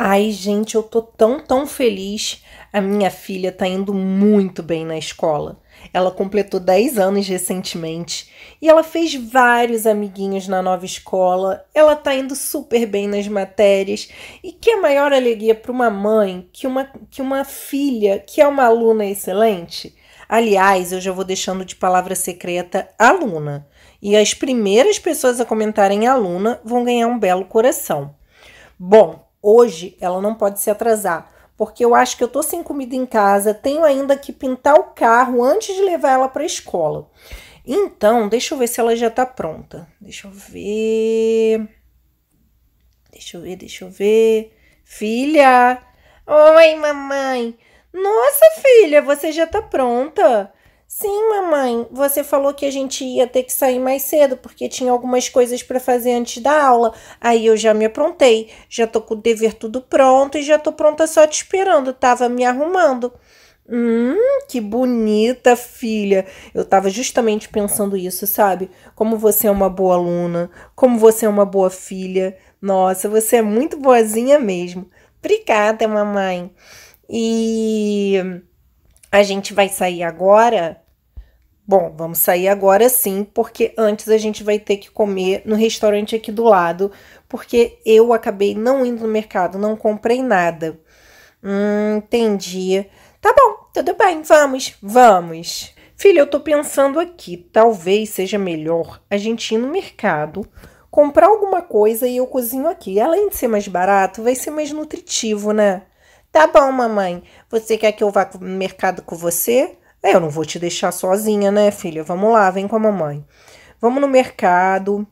Ai, gente, eu tô tão, tão feliz. A minha filha tá indo muito bem na escola. Ela completou 10 anos recentemente e ela fez vários amiguinhos na nova escola. Ela tá indo super bem nas matérias. E que maior alegria para uma mãe que uma, que uma filha que é uma aluna excelente? Aliás, eu já vou deixando de palavra secreta aluna. E as primeiras pessoas a comentarem aluna vão ganhar um belo coração. Bom, hoje ela não pode se atrasar, porque eu acho que eu tô sem comida em casa, tenho ainda que pintar o carro antes de levar ela para a escola. Então, deixa eu ver se ela já tá pronta. Deixa eu ver. Deixa eu ver, deixa eu ver. Filha! Oi, mamãe! Nossa, filha, você já tá pronta? Sim, mamãe, você falou que a gente ia ter que sair mais cedo porque tinha algumas coisas para fazer antes da aula. Aí eu já me aprontei, já tô com o dever tudo pronto e já tô pronta só te esperando, tava me arrumando. Hum, que bonita, filha. Eu tava justamente pensando isso, sabe? Como você é uma boa aluna, como você é uma boa filha. Nossa, você é muito boazinha mesmo. Obrigada, mamãe. E a gente vai sair agora? Bom, vamos sair agora sim, porque antes a gente vai ter que comer no restaurante aqui do lado, porque eu acabei não indo no mercado, não comprei nada. Hum, entendi. Tá bom, tudo bem, vamos, vamos. Filha, eu tô pensando aqui, talvez seja melhor a gente ir no mercado, comprar alguma coisa e eu cozinho aqui. Além de ser mais barato, vai ser mais nutritivo, né? Tá bom, mamãe. Você quer que eu vá no mercado com você? É, eu não vou te deixar sozinha, né, filha? Vamos lá, vem com a mamãe. Vamos no mercado.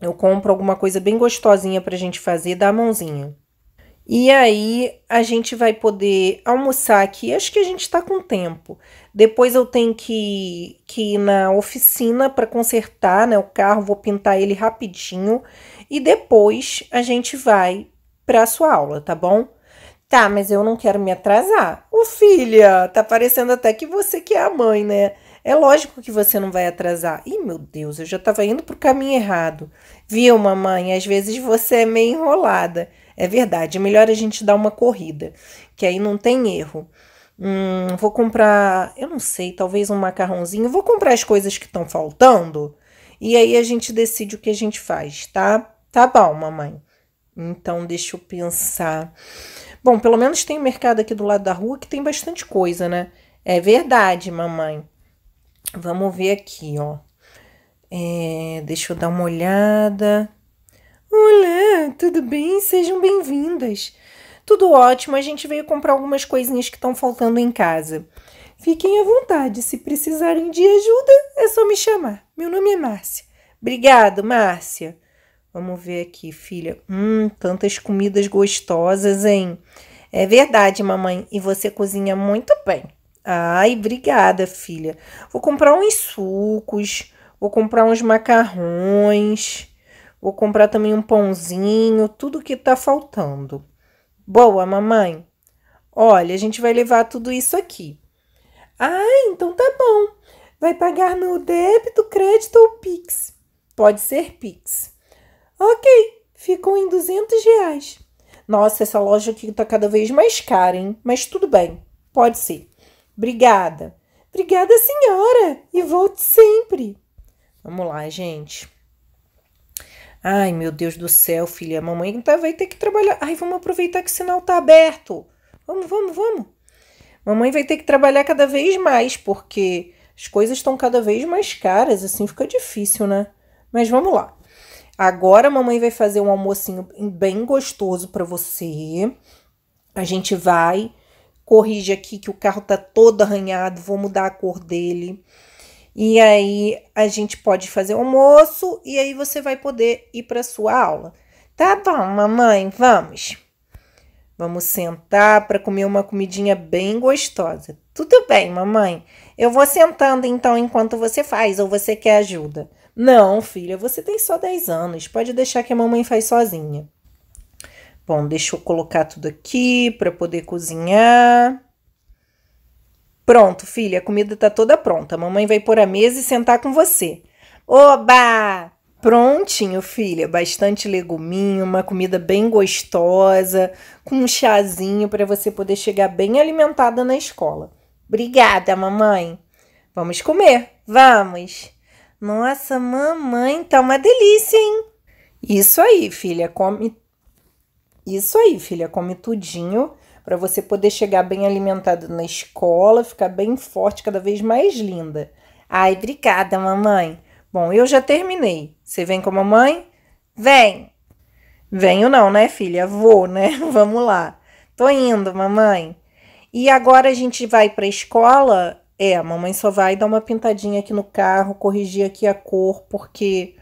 Eu compro alguma coisa bem gostosinha pra gente fazer, dá a mãozinha. E aí a gente vai poder almoçar aqui. Acho que a gente está com tempo. Depois eu tenho que, que ir na oficina para consertar né, o carro, vou pintar ele rapidinho. E depois a gente vai para a sua aula, tá bom? Tá, mas eu não quero me atrasar. Ô filha, tá parecendo até que você que é a mãe, né? É lógico que você não vai atrasar. Ih, meu Deus, eu já estava indo pro caminho errado. Viu, mamãe? Às vezes você é meio enrolada. É verdade, é melhor a gente dar uma corrida, que aí não tem erro. Hum, vou comprar, eu não sei, talvez um macarrãozinho. Vou comprar as coisas que estão faltando e aí a gente decide o que a gente faz, tá? Tá bom, mamãe. Então, deixa eu pensar. Bom, pelo menos tem o mercado aqui do lado da rua que tem bastante coisa, né? É verdade, mamãe. Vamos ver aqui, ó. É, deixa eu dar uma olhada. Olá, tudo bem? Sejam bem-vindas. Tudo ótimo, a gente veio comprar algumas coisinhas que estão faltando em casa. Fiquem à vontade, se precisarem de ajuda, é só me chamar. Meu nome é Márcia. Obrigado, Márcia. Vamos ver aqui, filha. Hum, tantas comidas gostosas, hein? É verdade, mamãe. E você cozinha muito bem. Ai, obrigada, filha. Vou comprar uns sucos, vou comprar uns macarrões, vou comprar também um pãozinho, tudo que tá faltando. Boa, mamãe. Olha, a gente vai levar tudo isso aqui. Ah, então tá bom. Vai pagar no débito, crédito ou Pix? Pode ser Pix. Ok, ficou em 200 reais. Nossa, essa loja aqui tá cada vez mais cara, hein? Mas tudo bem, pode ser. Obrigada. Obrigada, senhora, e volte sempre. Vamos lá, gente. Ai, meu Deus do céu, filha, a mamãe vai ter que trabalhar. Ai, vamos aproveitar que o sinal tá aberto. Vamos, vamos, vamos. Mamãe vai ter que trabalhar cada vez mais, porque as coisas estão cada vez mais caras, assim fica difícil, né? Mas vamos lá. Agora a mamãe vai fazer um almocinho bem gostoso para você. A gente vai corrige aqui que o carro tá todo arranhado, vou mudar a cor dele. E aí a gente pode fazer o almoço e aí você vai poder ir para sua aula. Tá bom, mamãe, vamos. Vamos sentar para comer uma comidinha bem gostosa. Tudo bem, mamãe. Eu vou sentando então enquanto você faz ou você quer ajuda. Não, filha, você tem só 10 anos. Pode deixar que a mamãe faz sozinha. Bom, deixa eu colocar tudo aqui para poder cozinhar. Pronto, filha, a comida tá toda pronta. A mamãe vai pôr a mesa e sentar com você. Oba! Prontinho, filha. Bastante leguminho, uma comida bem gostosa, com um chazinho para você poder chegar bem alimentada na escola. Obrigada, mamãe. Vamos comer. Vamos. Nossa, mamãe, tá uma delícia, hein? Isso aí, filha, come. Isso aí, filha, come tudinho para você poder chegar bem alimentada na escola, ficar bem forte, cada vez mais linda. Ai, obrigada, mamãe. Bom, eu já terminei. Você vem com a mamãe? Vem. Venho não, né, filha? Vou, né? Vamos lá. Tô indo, mamãe. E agora a gente vai para a escola é, a mamãe só vai dar uma pintadinha aqui no carro, corrigir aqui a cor, porque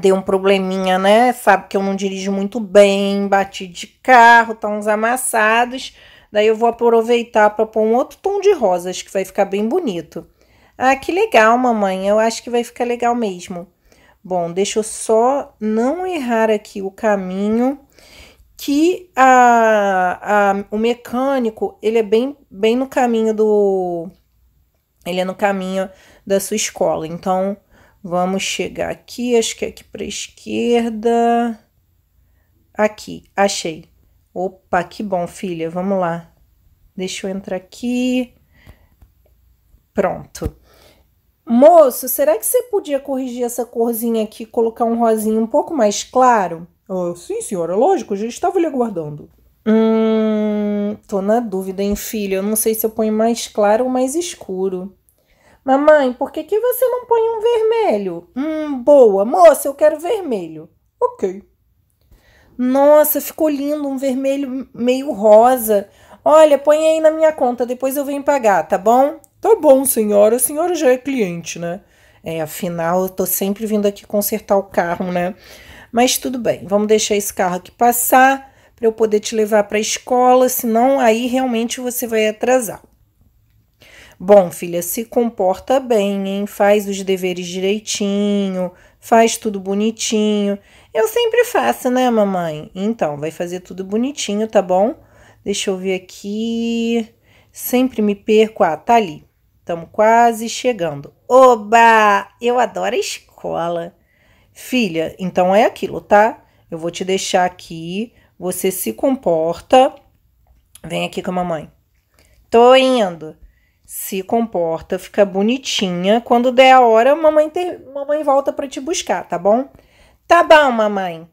deu um probleminha, né? Sabe que eu não dirijo muito bem, bati de carro, tá uns amassados. Daí eu vou aproveitar para pôr um outro tom de rosa, acho que vai ficar bem bonito. Ah, que legal, mamãe. Eu acho que vai ficar legal mesmo. Bom, deixa eu só não errar aqui o caminho que a, a, o mecânico ele é bem, bem no caminho do ele é no caminho da sua escola. Então vamos chegar aqui, acho que é aqui para esquerda, aqui, achei. Opa, que bom, filha. Vamos lá. Deixa eu entrar aqui. Pronto. Moço, será que você podia corrigir essa corzinha aqui, colocar um rosinho um pouco mais claro? Oh, sim, senhora, lógico, já estava lhe aguardando. Hum, tô na dúvida, hein, filho? Eu não sei se eu ponho mais claro ou mais escuro. Mamãe, por que, que você não põe um vermelho? Hum, boa, moça, eu quero vermelho. Ok. Nossa, ficou lindo, um vermelho meio rosa. Olha, põe aí na minha conta, depois eu venho pagar, tá bom? Tá bom, senhora, a senhora já é cliente, né? É, afinal, eu tô sempre vindo aqui consertar o carro, né? Mas tudo bem, vamos deixar esse carro aqui passar para eu poder te levar para a escola, senão aí realmente você vai atrasar. Bom, filha, se comporta bem, hein? Faz os deveres direitinho, faz tudo bonitinho. Eu sempre faço, né, mamãe? Então, vai fazer tudo bonitinho, tá bom? Deixa eu ver aqui. Sempre me perco. Ah, tá ali. Estamos quase chegando. Oba! Eu adoro a escola. Filha, então é aquilo, tá? Eu vou te deixar aqui, você se comporta. Vem aqui com a mamãe. Tô indo. Se comporta, fica bonitinha. Quando der a hora, mamãe, ter... mamãe volta para te buscar, tá bom? Tá bom, mamãe.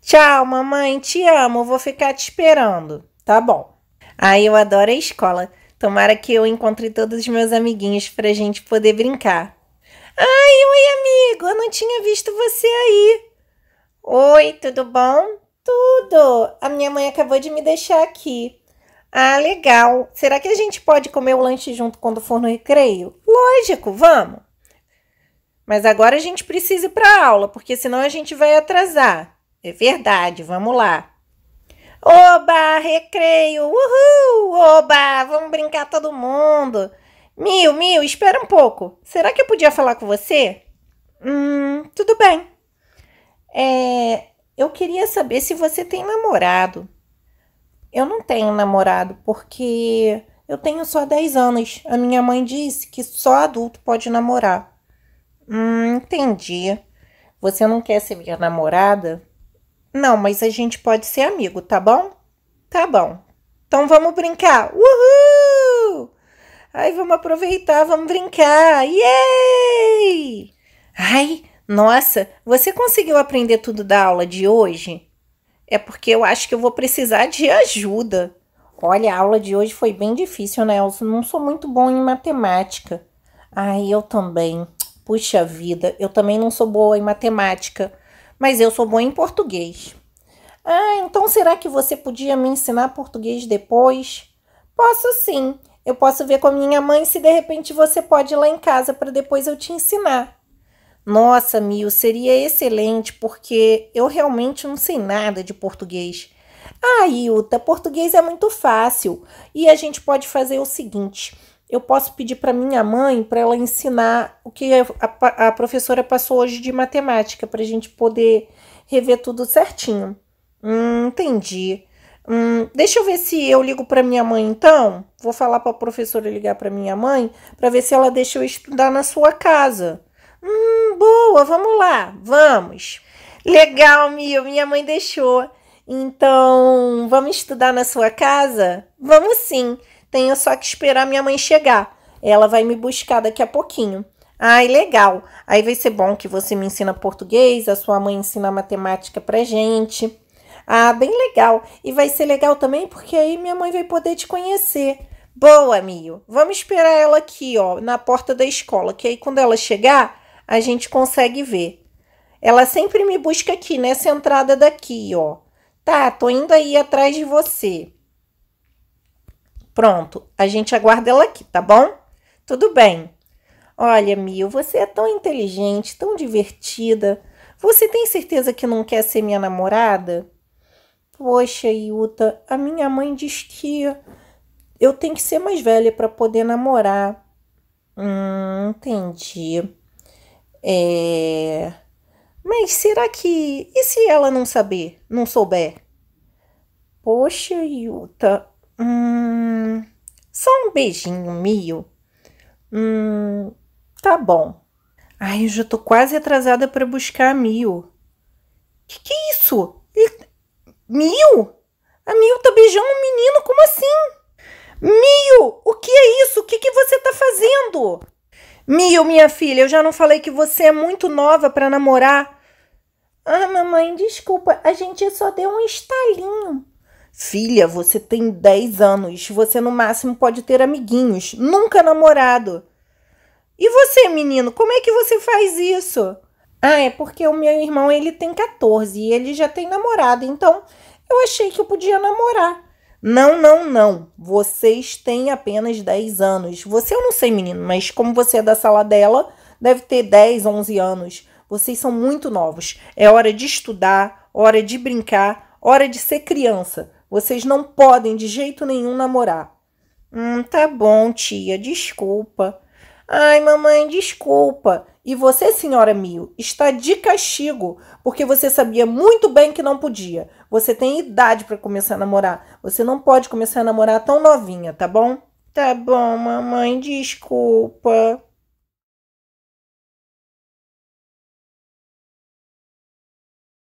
Tchau, mamãe, te amo, vou ficar te esperando. Tá bom. Aí eu adoro a escola. Tomara que eu encontre todos os meus amiguinhos pra gente poder brincar. Ai, oi, amigo, eu não tinha visto você aí. Oi, tudo bom? Tudo! A minha mãe acabou de me deixar aqui. Ah, legal. Será que a gente pode comer o lanche junto quando for no recreio? Lógico, vamos. Mas agora a gente precisa ir para aula, porque senão a gente vai atrasar. É verdade, vamos lá. Oba, recreio! Uhul! Oba, vamos brincar todo mundo! Mil, Mil, espera um pouco. Será que eu podia falar com você? Hum, tudo bem. É, eu queria saber se você tem namorado. Eu não tenho namorado porque eu tenho só 10 anos. A minha mãe disse que só adulto pode namorar. Hum, entendi. Você não quer ser minha namorada? Não, mas a gente pode ser amigo, tá bom? Tá bom. Então vamos brincar. Uhul! Ai, vamos aproveitar, vamos brincar. Yay! Ai, nossa, você conseguiu aprender tudo da aula de hoje? É porque eu acho que eu vou precisar de ajuda. Olha, a aula de hoje foi bem difícil, né? Eu não sou muito bom em matemática. Ai, eu também. Puxa vida, eu também não sou boa em matemática, mas eu sou boa em português. Ah, então será que você podia me ensinar português depois? Posso sim. Eu posso ver com a minha mãe se de repente você pode ir lá em casa para depois eu te ensinar. Nossa, Mil, seria excelente porque eu realmente não sei nada de português. Ah, Ilta, português é muito fácil e a gente pode fazer o seguinte: eu posso pedir para minha mãe para ela ensinar o que a, a professora passou hoje de matemática para a gente poder rever tudo certinho. Hum, entendi. Hum, deixa eu ver se eu ligo para minha mãe então. Vou falar para a professora ligar para minha mãe para ver se ela deixa eu estudar na sua casa. Hum, boa, vamos lá, vamos. Legal, Mio, minha mãe deixou. Então, vamos estudar na sua casa? Vamos sim. Tenho só que esperar minha mãe chegar. Ela vai me buscar daqui a pouquinho. Ai, legal. Aí vai ser bom que você me ensina português, a sua mãe ensina matemática pra gente. Ah, bem legal. E vai ser legal também porque aí minha mãe vai poder te conhecer. Boa, Mio. Vamos esperar ela aqui, ó, na porta da escola, que aí quando ela chegar, a gente consegue ver. Ela sempre me busca aqui, nessa entrada daqui, ó. Tá, tô indo aí atrás de você. Pronto, a gente aguarda ela aqui, tá bom? Tudo bem. Olha, Mio, você é tão inteligente, tão divertida. Você tem certeza que não quer ser minha namorada? Poxa, Yuta, a minha mãe diz que eu tenho que ser mais velha para poder namorar. Hum, entendi. É. Mas será que. E se ela não saber, não souber? Poxa, Yuta. Hum, só um beijinho, Mio. Hum, tá bom. Ai, eu já tô quase atrasada para buscar a Mio. Que que é isso? Ele Mil? A Mil tá beijando um menino? Como assim? Mil, o que é isso? O que, que você tá fazendo? Mil, minha filha, eu já não falei que você é muito nova para namorar? Ah, mamãe, desculpa, a gente só deu um estalinho. Filha, você tem 10 anos. Você no máximo pode ter amiguinhos, nunca namorado. E você, menino, como é que você faz isso? Ah, é porque o meu irmão ele tem 14 e ele já tem namorada, então eu achei que eu podia namorar. Não, não, não. Vocês têm apenas 10 anos. Você eu não sei, menino, mas como você é da sala dela, deve ter 10, 11 anos. Vocês são muito novos. É hora de estudar, hora de brincar, hora de ser criança. Vocês não podem de jeito nenhum namorar. Hum, tá bom, tia, desculpa. Ai, mamãe, desculpa. E você, senhora Mio, está de castigo, porque você sabia muito bem que não podia. Você tem idade para começar a namorar. Você não pode começar a namorar tão novinha, tá bom? Tá bom, mamãe, desculpa.